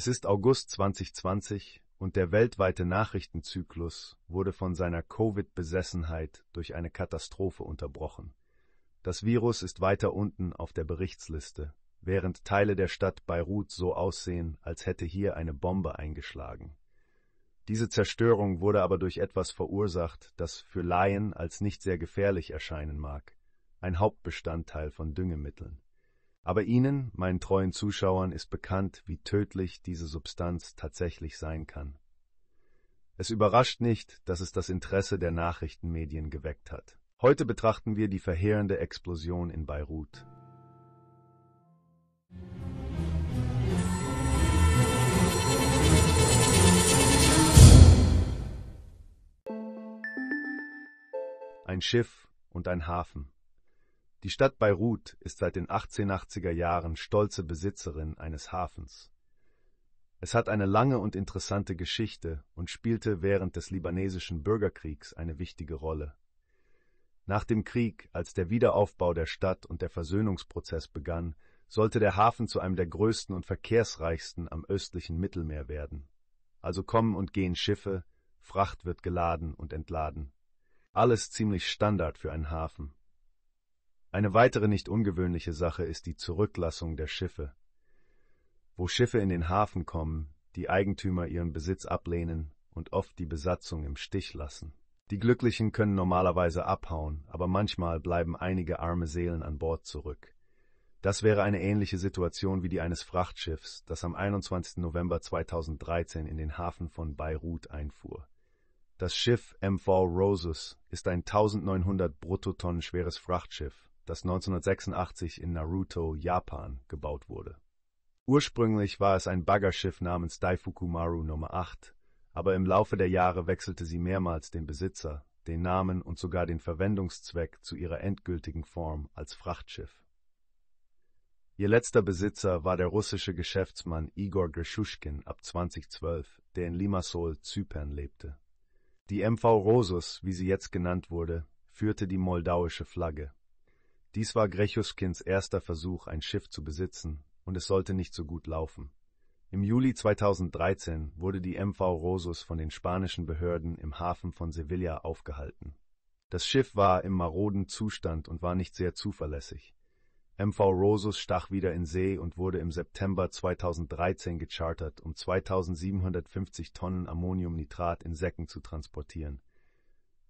Es ist August 2020 und der weltweite Nachrichtenzyklus wurde von seiner Covid-Besessenheit durch eine Katastrophe unterbrochen. Das Virus ist weiter unten auf der Berichtsliste, während Teile der Stadt Beirut so aussehen, als hätte hier eine Bombe eingeschlagen. Diese Zerstörung wurde aber durch etwas verursacht, das für Laien als nicht sehr gefährlich erscheinen mag, ein Hauptbestandteil von Düngemitteln. Aber Ihnen, meinen treuen Zuschauern, ist bekannt, wie tödlich diese Substanz tatsächlich sein kann. Es überrascht nicht, dass es das Interesse der Nachrichtenmedien geweckt hat. Heute betrachten wir die verheerende Explosion in Beirut. Ein Schiff und ein Hafen. Die Stadt Beirut ist seit den 1880er Jahren stolze Besitzerin eines Hafens. Es hat eine lange und interessante Geschichte und spielte während des libanesischen Bürgerkriegs eine wichtige Rolle. Nach dem Krieg, als der Wiederaufbau der Stadt und der Versöhnungsprozess begann, sollte der Hafen zu einem der größten und verkehrsreichsten am östlichen Mittelmeer werden. Also kommen und gehen Schiffe, Fracht wird geladen und entladen. Alles ziemlich Standard für einen Hafen. Eine weitere nicht ungewöhnliche Sache ist die Zurücklassung der Schiffe. Wo Schiffe in den Hafen kommen, die Eigentümer ihren Besitz ablehnen und oft die Besatzung im Stich lassen. Die Glücklichen können normalerweise abhauen, aber manchmal bleiben einige arme Seelen an Bord zurück. Das wäre eine ähnliche Situation wie die eines Frachtschiffs, das am 21. November 2013 in den Hafen von Beirut einfuhr. Das Schiff MV Roses ist ein 1900 Bruttotonnen schweres Frachtschiff, das 1986 in Naruto, Japan, gebaut wurde. Ursprünglich war es ein Baggerschiff namens Daifuku Maru Nummer 8, aber im Laufe der Jahre wechselte sie mehrmals den Besitzer, den Namen und sogar den Verwendungszweck zu ihrer endgültigen Form als Frachtschiff. Ihr letzter Besitzer war der russische Geschäftsmann Igor Grschuschkin ab 2012, der in Limassol, Zypern lebte. Die MV Rosus, wie sie jetzt genannt wurde, führte die moldauische Flagge. Dies war Grechuskins erster Versuch, ein Schiff zu besitzen, und es sollte nicht so gut laufen. Im Juli 2013 wurde die MV Rosus von den spanischen Behörden im Hafen von Sevilla aufgehalten. Das Schiff war im maroden Zustand und war nicht sehr zuverlässig. MV Rosus stach wieder in See und wurde im September 2013 gechartert, um 2750 Tonnen Ammoniumnitrat in Säcken zu transportieren.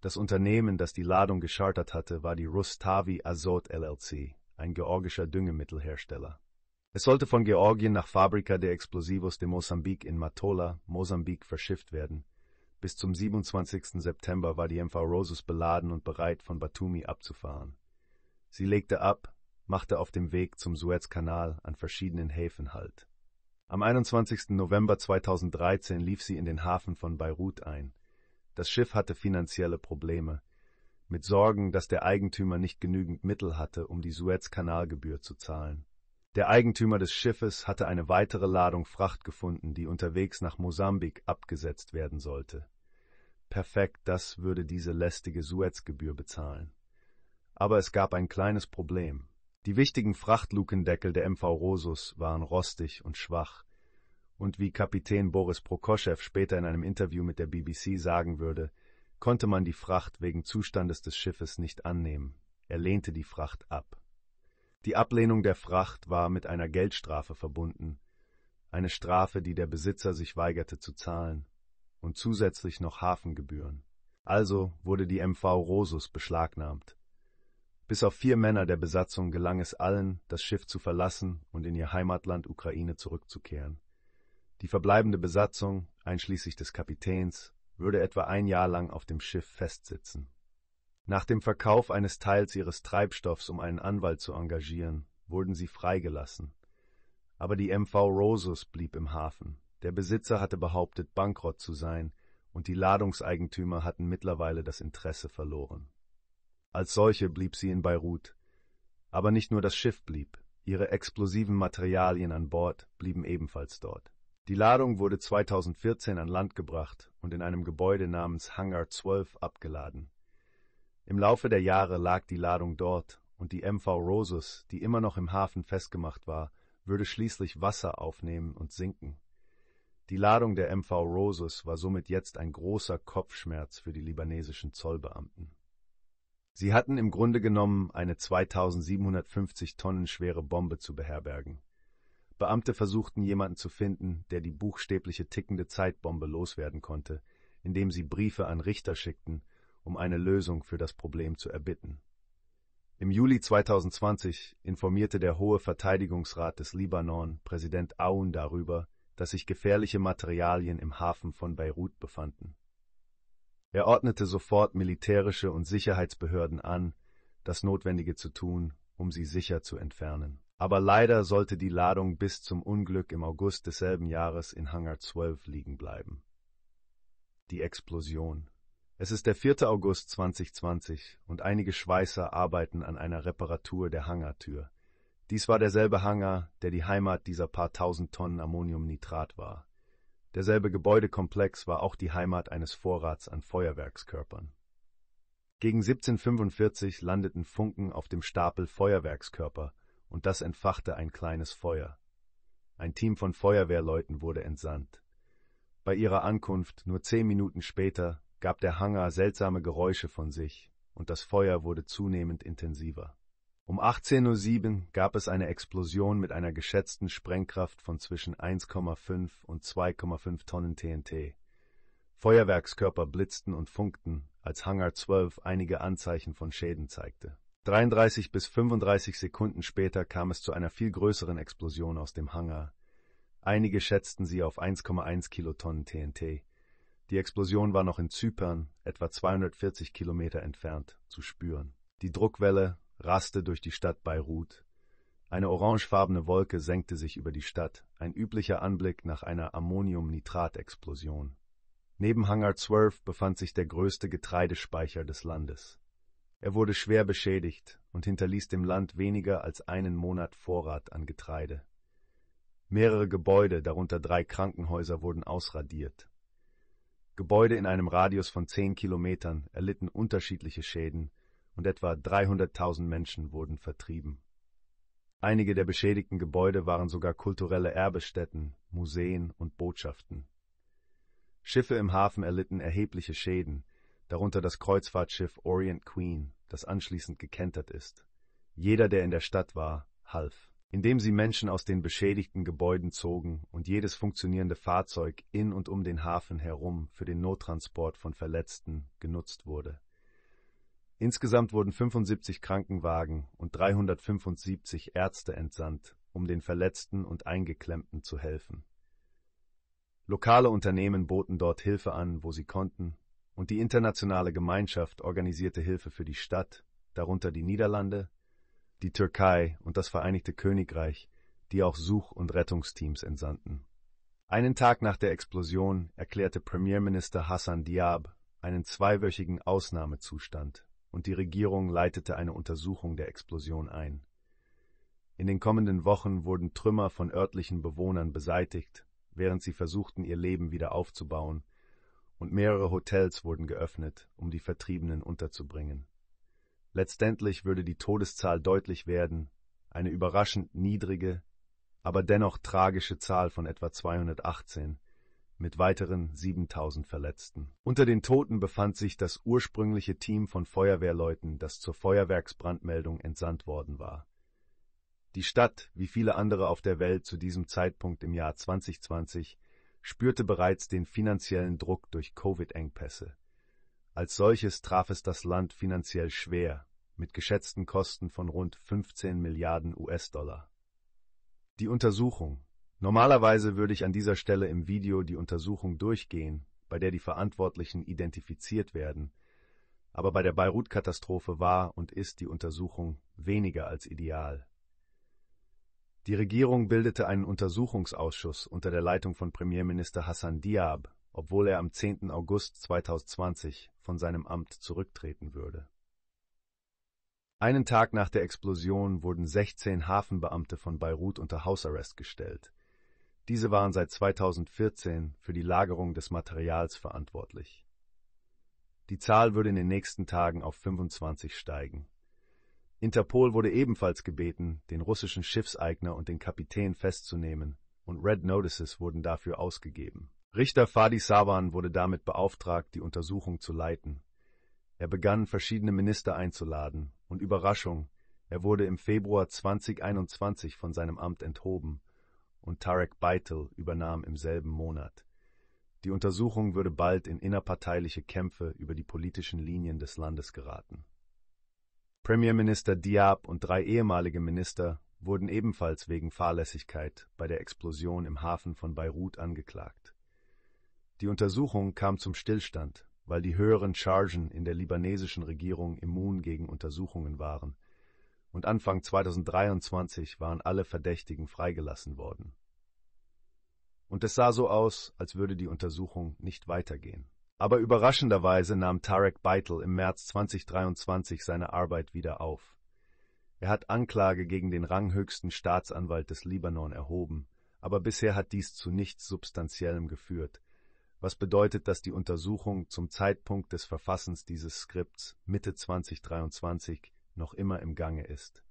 Das Unternehmen, das die Ladung geschartert hatte, war die Rustavi Azot LLC, ein georgischer Düngemittelhersteller. Es sollte von Georgien nach Fabrica de Explosivos de Mosambik in Matola, Mosambik, verschifft werden. Bis zum 27. September war die MV Rosus beladen und bereit, von Batumi abzufahren. Sie legte ab, machte auf dem Weg zum Suezkanal an verschiedenen Häfen Halt. Am 21. November 2013 lief sie in den Hafen von Beirut ein. Das Schiff hatte finanzielle Probleme. Mit Sorgen, dass der Eigentümer nicht genügend Mittel hatte, um die Suez-Kanalgebühr zu zahlen. Der Eigentümer des Schiffes hatte eine weitere Ladung Fracht gefunden, die unterwegs nach Mosambik abgesetzt werden sollte. Perfekt, das würde diese lästige Suezgebühr bezahlen. Aber es gab ein kleines Problem. Die wichtigen Frachtlukendeckel der MV Rosus waren rostig und schwach. Und wie Kapitän Boris Prokoschew später in einem Interview mit der BBC sagen würde, konnte man die Fracht wegen Zustandes des Schiffes nicht annehmen. Er lehnte die Fracht ab. Die Ablehnung der Fracht war mit einer Geldstrafe verbunden, eine Strafe, die der Besitzer sich weigerte zu zahlen, und zusätzlich noch Hafengebühren. Also wurde die MV Rosus beschlagnahmt. Bis auf vier Männer der Besatzung gelang es allen, das Schiff zu verlassen und in ihr Heimatland Ukraine zurückzukehren. Die verbleibende Besatzung, einschließlich des Kapitäns, würde etwa ein Jahr lang auf dem Schiff festsitzen. Nach dem Verkauf eines Teils ihres Treibstoffs, um einen Anwalt zu engagieren, wurden sie freigelassen. Aber die MV Rosus blieb im Hafen. Der Besitzer hatte behauptet, bankrott zu sein, und die Ladungseigentümer hatten mittlerweile das Interesse verloren. Als solche blieb sie in Beirut. Aber nicht nur das Schiff blieb, ihre explosiven Materialien an Bord blieben ebenfalls dort. Die Ladung wurde 2014 an Land gebracht und in einem Gebäude namens Hangar 12 abgeladen. Im Laufe der Jahre lag die Ladung dort und die MV Roses, die immer noch im Hafen festgemacht war, würde schließlich Wasser aufnehmen und sinken. Die Ladung der MV Roses war somit jetzt ein großer Kopfschmerz für die libanesischen Zollbeamten. Sie hatten im Grunde genommen eine 2750 Tonnen schwere Bombe zu beherbergen. Beamte versuchten jemanden zu finden, der die buchstäbliche tickende Zeitbombe loswerden konnte, indem sie Briefe an Richter schickten, um eine Lösung für das Problem zu erbitten. Im Juli 2020 informierte der Hohe Verteidigungsrat des Libanon Präsident Aoun darüber, dass sich gefährliche Materialien im Hafen von Beirut befanden. Er ordnete sofort militärische und Sicherheitsbehörden an, das Notwendige zu tun, um sie sicher zu entfernen aber leider sollte die Ladung bis zum Unglück im August desselben Jahres in Hangar 12 liegen bleiben. Die Explosion. Es ist der 4. August 2020 und einige Schweißer arbeiten an einer Reparatur der Hangartür. Dies war derselbe Hangar, der die Heimat dieser paar tausend Tonnen Ammoniumnitrat war. Derselbe Gebäudekomplex war auch die Heimat eines Vorrats an Feuerwerkskörpern. Gegen 1745 landeten Funken auf dem Stapel Feuerwerkskörper, und das entfachte ein kleines Feuer. Ein Team von Feuerwehrleuten wurde entsandt. Bei ihrer Ankunft, nur zehn Minuten später, gab der Hangar seltsame Geräusche von sich, und das Feuer wurde zunehmend intensiver. Um 18.07 Uhr gab es eine Explosion mit einer geschätzten Sprengkraft von zwischen 1,5 und 2,5 Tonnen TNT. Feuerwerkskörper blitzten und funkten, als Hangar 12 einige Anzeichen von Schäden zeigte. 33 bis 35 Sekunden später kam es zu einer viel größeren Explosion aus dem Hangar. Einige schätzten sie auf 1,1 Kilotonnen TNT. Die Explosion war noch in Zypern, etwa 240 Kilometer entfernt, zu spüren. Die Druckwelle raste durch die Stadt Beirut. Eine orangefarbene Wolke senkte sich über die Stadt, ein üblicher Anblick nach einer ammoniumnitrat Neben Hangar 12 befand sich der größte Getreidespeicher des Landes. Er wurde schwer beschädigt und hinterließ dem Land weniger als einen Monat Vorrat an Getreide. Mehrere Gebäude, darunter drei Krankenhäuser, wurden ausradiert. Gebäude in einem Radius von zehn Kilometern erlitten unterschiedliche Schäden und etwa 300.000 Menschen wurden vertrieben. Einige der beschädigten Gebäude waren sogar kulturelle Erbestätten, Museen und Botschaften. Schiffe im Hafen erlitten erhebliche Schäden, darunter das Kreuzfahrtschiff Orient Queen, das anschließend gekentert ist. Jeder, der in der Stadt war, half, indem sie Menschen aus den beschädigten Gebäuden zogen und jedes funktionierende Fahrzeug in und um den Hafen herum für den Nottransport von Verletzten genutzt wurde. Insgesamt wurden 75 Krankenwagen und 375 Ärzte entsandt, um den Verletzten und Eingeklemmten zu helfen. Lokale Unternehmen boten dort Hilfe an, wo sie konnten, und die internationale Gemeinschaft organisierte Hilfe für die Stadt, darunter die Niederlande, die Türkei und das Vereinigte Königreich, die auch Such- und Rettungsteams entsandten. Einen Tag nach der Explosion erklärte Premierminister Hassan Diab einen zweiwöchigen Ausnahmezustand und die Regierung leitete eine Untersuchung der Explosion ein. In den kommenden Wochen wurden Trümmer von örtlichen Bewohnern beseitigt, während sie versuchten, ihr Leben wieder aufzubauen und mehrere Hotels wurden geöffnet, um die Vertriebenen unterzubringen. Letztendlich würde die Todeszahl deutlich werden, eine überraschend niedrige, aber dennoch tragische Zahl von etwa 218 mit weiteren 7000 Verletzten. Unter den Toten befand sich das ursprüngliche Team von Feuerwehrleuten, das zur Feuerwerksbrandmeldung entsandt worden war. Die Stadt, wie viele andere auf der Welt zu diesem Zeitpunkt im Jahr 2020, spürte bereits den finanziellen Druck durch Covid-Engpässe. Als solches traf es das Land finanziell schwer, mit geschätzten Kosten von rund 15 Milliarden US-Dollar. Die Untersuchung. Normalerweise würde ich an dieser Stelle im Video die Untersuchung durchgehen, bei der die Verantwortlichen identifiziert werden, aber bei der Beirut-Katastrophe war und ist die Untersuchung weniger als ideal. Die Regierung bildete einen Untersuchungsausschuss unter der Leitung von Premierminister Hassan Diab, obwohl er am 10. August 2020 von seinem Amt zurücktreten würde. Einen Tag nach der Explosion wurden 16 Hafenbeamte von Beirut unter Hausarrest gestellt. Diese waren seit 2014 für die Lagerung des Materials verantwortlich. Die Zahl würde in den nächsten Tagen auf 25 steigen Interpol wurde ebenfalls gebeten, den russischen Schiffseigner und den Kapitän festzunehmen, und Red Notices wurden dafür ausgegeben. Richter Fadi Sawan wurde damit beauftragt, die Untersuchung zu leiten. Er begann, verschiedene Minister einzuladen, und Überraschung, er wurde im Februar 2021 von seinem Amt enthoben, und Tarek Beitel übernahm im selben Monat. Die Untersuchung würde bald in innerparteiliche Kämpfe über die politischen Linien des Landes geraten. Premierminister Diab und drei ehemalige Minister wurden ebenfalls wegen Fahrlässigkeit bei der Explosion im Hafen von Beirut angeklagt. Die Untersuchung kam zum Stillstand, weil die höheren Chargen in der libanesischen Regierung immun gegen Untersuchungen waren, und Anfang 2023 waren alle Verdächtigen freigelassen worden. Und es sah so aus, als würde die Untersuchung nicht weitergehen aber überraschenderweise nahm Tarek Beitel im März 2023 seine Arbeit wieder auf. Er hat Anklage gegen den ranghöchsten Staatsanwalt des Libanon erhoben, aber bisher hat dies zu nichts Substanziellem geführt, was bedeutet, dass die Untersuchung zum Zeitpunkt des Verfassens dieses Skripts Mitte 2023 noch immer im Gange ist.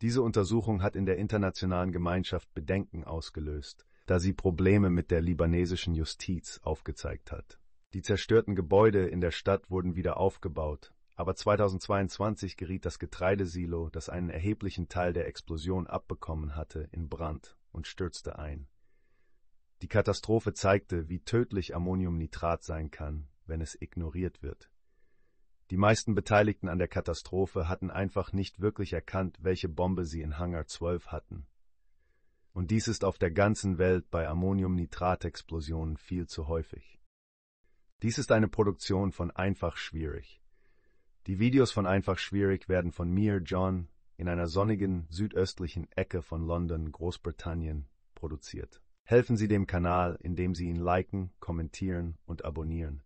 Diese Untersuchung hat in der internationalen Gemeinschaft Bedenken ausgelöst, da sie Probleme mit der libanesischen Justiz aufgezeigt hat. Die zerstörten Gebäude in der Stadt wurden wieder aufgebaut, aber 2022 geriet das Getreidesilo, das einen erheblichen Teil der Explosion abbekommen hatte, in Brand und stürzte ein. Die Katastrophe zeigte, wie tödlich Ammoniumnitrat sein kann, wenn es ignoriert wird. Die meisten Beteiligten an der Katastrophe hatten einfach nicht wirklich erkannt, welche Bombe sie in Hangar 12 hatten. Und dies ist auf der ganzen Welt bei Ammoniumnitratexplosionen viel zu häufig. Dies ist eine Produktion von Einfach Schwierig. Die Videos von Einfach Schwierig werden von mir, John, in einer sonnigen südöstlichen Ecke von London, Großbritannien, produziert. Helfen Sie dem Kanal, indem Sie ihn liken, kommentieren und abonnieren.